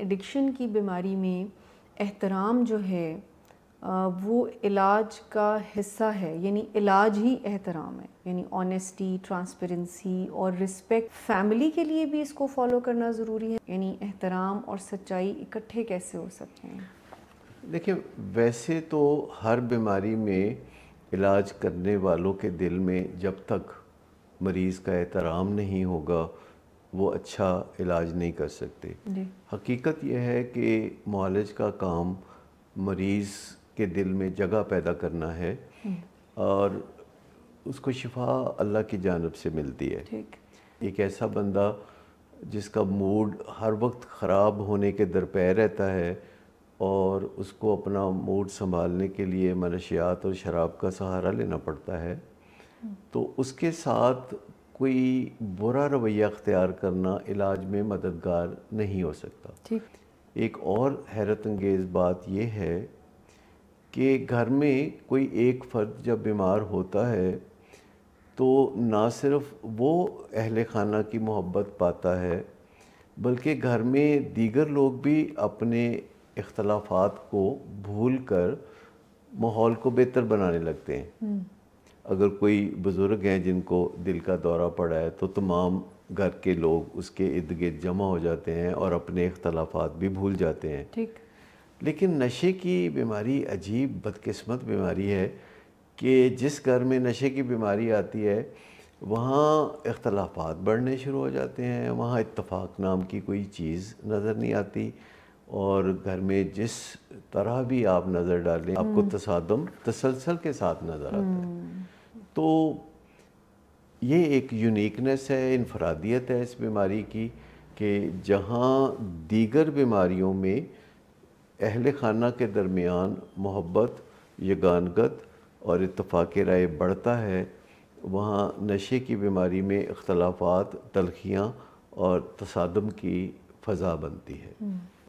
Addiction की बीमारी में एहतराम जो है वो इलाज का हिस्सा है यानी इलाज ही एहतराम है यानी ऑनेस्टी ट्रांसपेरेंसी और रिस्पेक्ट फैमिली के लिए भी इसको फॉलो करना ज़रूरी है यानी एहतराम और सच्चाई इकट्ठे कैसे हो सकते हैं देखिए वैसे तो हर बीमारी में इलाज करने वालों के दिल में जब तक मरीज़ का एहतराम नहीं होगा वो अच्छा इलाज नहीं कर सकते हकीकत यह है कि मालज का काम मरीज़ के दिल में जगह पैदा करना है हम्म। और उसको शिफा अल्लाह की जानब से मिलती है एक ऐसा बंदा जिसका मूड हर वक्त ख़राब होने के दरपे रहता है और उसको अपना मूड संभालने के लिए मनशियात और शराब का सहारा लेना पड़ता है हम्म। तो उसके साथ कोई बुरा रवैया अख्तियार करना इलाज में मददगार नहीं हो सकता ठीक एक और हैरत अंगेज़ बात यह है कि घर में कोई एक फ़र्द जब बीमार होता है तो ना सिर्फ वो अहल खाना की मोहब्बत पाता है बल्कि घर में दीगर लोग भी अपने इख्तलाफात को भूल कर माहौल को बेहतर बनाने लगते हैं हम्म। अगर कोई बुज़ुर्ग हैं जिनको दिल का दौरा पड़ा है तो तमाम घर के लोग उसके इर्द गिर्द जमा हो जाते हैं और अपने अख्तलाफात भी भूल जाते हैं ठीक लेकिन नशे की बीमारी अजीब बदकिस्मत बीमारी है कि जिस घर में नशे की बीमारी आती है वहाँ इख्तलाफात बढ़ने शुरू हो जाते हैं वहाँ इत्तफाक नाम की कोई चीज़ नज़र नहीं आती और घर में जिस तरह भी आप नज़र डालें आपको हम्म। तसादम तसलसल के साथ नज़र आता है तो ये एक यूनिकनेस है इनफरादियत है इस बीमारी की कि जहाँ दीगर बीमारियों में अहल खाना के दरमियान मोहब्बत यगानगत और इतफ़ाक़ राय बढ़ता है वहाँ नशे की बीमारी में अख्तलाफात तलखियाँ और तसादम की फ़जा बनती है हम्म।